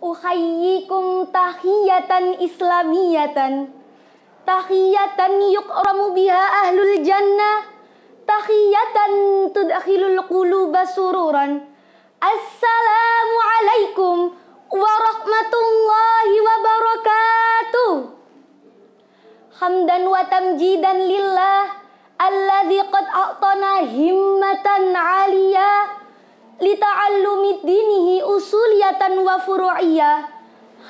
Uhayyikum tahiyatan islamiyatan Tahiyatan yukramu biha ahlul jannah Tahiyatan tudakhilul quluba sururan Assalamualaikum warahmatullahi wabarakatuh Hamdan wa tamjidan lillah Alladhi qad a'tana himmatan aliyah lita'allumi dinihi usuliyatan wa furu'iyah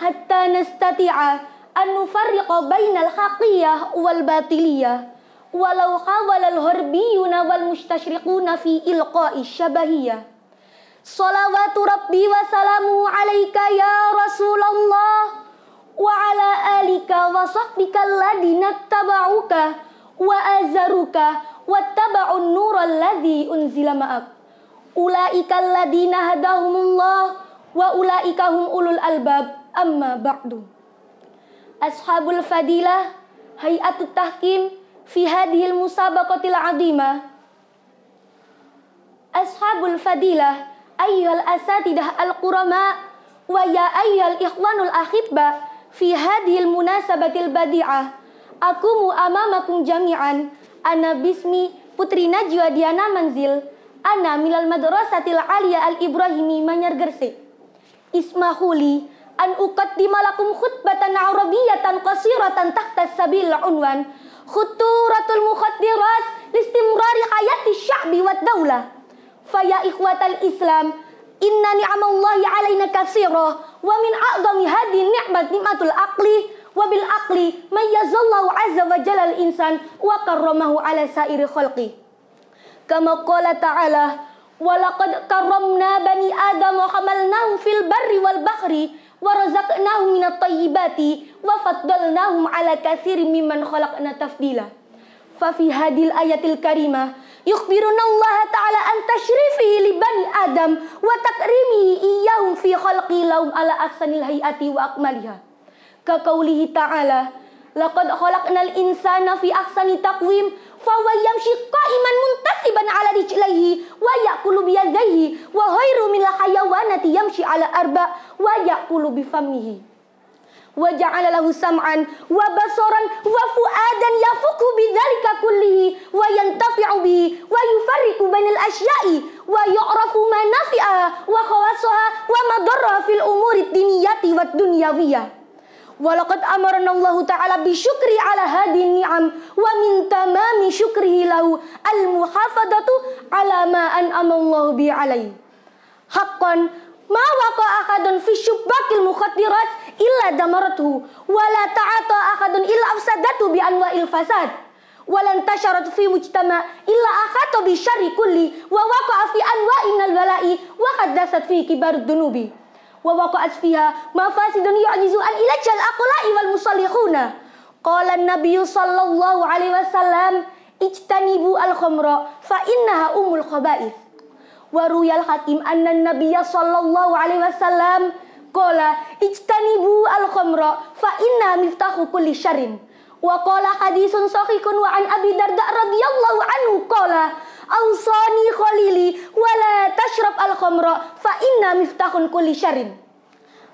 hatta nastati'a an nufarriqa bainal haqiyah wal batiliyah walau hawalal horbiyuna wal mustashriquna fi ilqa'i syabahiyah Salawatu Rabbi wa salamu alaika ya Rasulullah wa ala alika wa sahbika alladina taba'uka wa azaruka wa taba'un nural ladzi unzila ma'ak ulaikal ladina hadahumullah wa ulaika hum ulul albab amma ba'du ashabul fadilah hayatut tahkim fi hadhil musabaqatil adima ashabul fadilah ayyuhal asatidah al-qurama wa ya ayyuhal ikhwanul akhibba fi hadhil munasabatil badi'ah aku mu amamakum jami'an ana bismi putri najwa diana manzil Ana milal madrasatil aliyah al Ibrahimi manyar gerse. Ismahuli an uqaddima lakum khutbatan arabiyatan qasiratan tahta sabil unwan khuturatul mukhaddirat listimrari hayati sya'bi wad daulah. Faya ikhwatal Islam inna ni'amallahi alaina katsira wa min a'zami hadin ni'mat ni'matul aqli wa bil aqli mayyazallahu azza wa jalal insan wa karramahu ala sairi khalqih كما قال تعالى ولقد كرمنا بني آدم وحملناهم في البر والبحر ورزقناهم من الطيبات وفضلناهم على كثير ممن خلقنا تفضيلا ففي هذه الآية الكريمة يخبرنا الله تعالى عن تشريفه لبني آدم وتكريمه إياهم في خلقه لهم على أحسن الهيئة وأكملها كقوله تعالى Laqad khalaqnal insana fi ahsani taqwim fawa yamshi qa'iman muntasiban ala rijlaihi wa ya'kulu bi yadayhi wa ghairu min hayawanati yamshi ala arba wa ya'kulu bi famihi wa ja'ala lahu sam'an wa basaran wa fu'adan yafuqu bidzalika kullihi wa yantafi'u bihi wa yufarriqu bainal asya'i wa yu'rafu ma nafi'a wa khawasaha wa madarra fil umuri diniyati wad dunyawiyah Walakat amarna Allah Ta'ala bi ala hadin ni'am wa min tamami syukrihi lahu al muhafadatu ala ma an'ama Allah bi alai. Haqqan ma waqa akadun fi syubbakil mukhaddirat illa damaratuhu wa la ta'ata akadun illa afsadatu bi anwa'il fasad walan tasyarat fi mujtama illa akhatu bi syarri kulli wa waqa'a fi anwa'in al-bala'i wa qad dasat fi kibar dunubi wa waqa'at fiha mafasidun yu'jizu an ilajal aqla'i wal musallihuna. Qala an-nabiy sallallahu alaihi wasallam ijtanibu al-khamra fa innaha umul khaba'ith. Wa ruyal hakim anna an-nabiy sallallahu alaihi wasallam qala ijtanibu al-khamra fa inna miftahu kulli syarrin. Wa qala haditsun sahihun wa an Abi Darda radhiyallahu anhu qala Ausani khalili wala tashrab al khamra fa inna miftahun kulli syarin.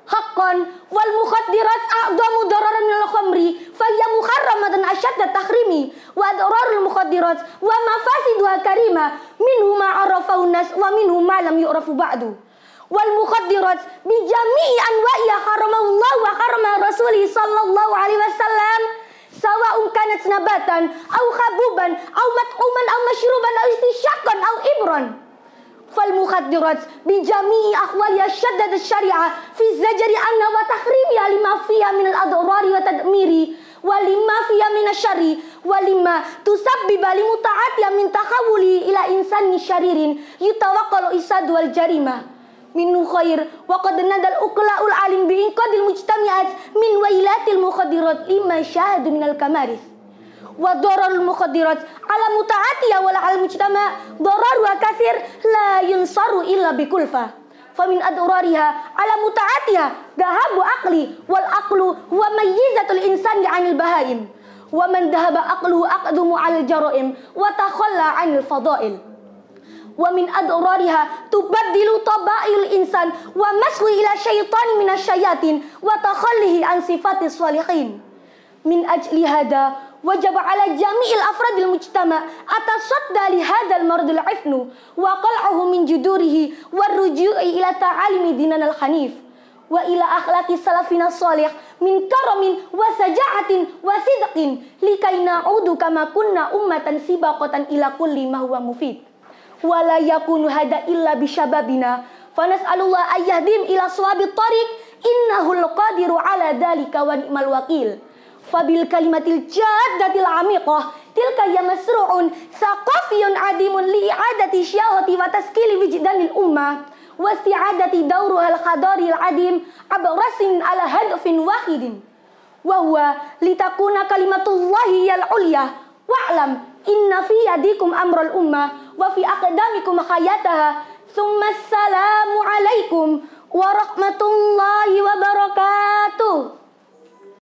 Hakon wal mukhaddirat a'damu dararan minal khamri fayya muharramatan asyadda tahrimi wa dararul mukhaddirat wa mafasiduha karima minhu ma arafahu nas wa minhu ma lam yu'rafu ba'du wal mukhaddirat bijami'i anwa'iha haramallahu wa harama rasulih sallallahu alaihi wasallam سواء كانت نباتا أو خبوبا أو مطعوما أو مشروبا أو استشاقا أو إبرا فالمخدرات بجميع أحوالها شدد الشريعة في الزجر أن وتحريمها لما فيها من الأضرار وتدمير ولما فيها من الشر ولما تسبب لمتعاتها من تحوله إلى إنسان شرير يتوقع الإساد والجريمة منه خير وقد ندى الأقلاء العالم بإنقاذ المجتمعات من ويلات المخدرات لما شاهدوا من الكمارث وضرر المخدرات على ولا وعلى المجتمع ضررها كثير لا ينصر إلا بكلفة فمن أضرارها على متعاتها ذهب عقلي والعقل هو ميزة الإنسان عن البهائم ومن ذهب عقله أقدم على الجرائم وتخلى عن الفضائل ومن أضرارها تبدل طبائع الإنسان ومسه إلى شيطان من الشياطين وتخليه عن صفات الصالحين من أجل هذا وجب على جميع الأفراد المجتمع التصدى لهذا المرض العفن وقلعه من جذوره والرجوع إلى تعاليم ديننا الحنيف وإلى أخلاق سلفنا الصالح من كرم وسجاعة وصدق لكي نعود كما كنا أمة سباقة إلى كل ما هو مفيد wala yakunu hada illa bisyababina fanas'alullah ayyahdim ila suwabit tariq innahu al-qadiru ala dalika wa ni'mal wakil fabil kalimatil jaddatil amiqah tilka ya masru'un saqafiyun adimun li'adati syahati wa taskili wijdanil ummah al qadari al adim abrasin ala hadfin wahidin wahwa litakuna kalimatullahi yal ulyah wa'lam inna fi yadikum amral ummah wa fi aqdamikum hayataha thumma assalamu alaikum warahmatullahi wabarakatuh